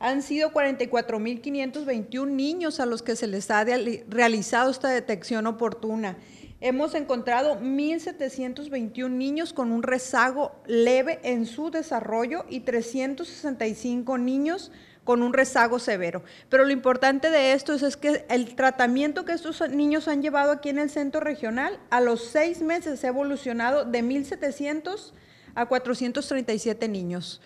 Han sido 44.521 niños a los que se les ha realizado esta detección oportuna. Hemos encontrado 1.721 niños con un rezago leve en su desarrollo y 365 niños con un rezago severo. Pero lo importante de esto es, que el tratamiento que estos niños han llevado aquí en el centro regional a los seis meses ha evolucionado de 1.700 a 437 niños.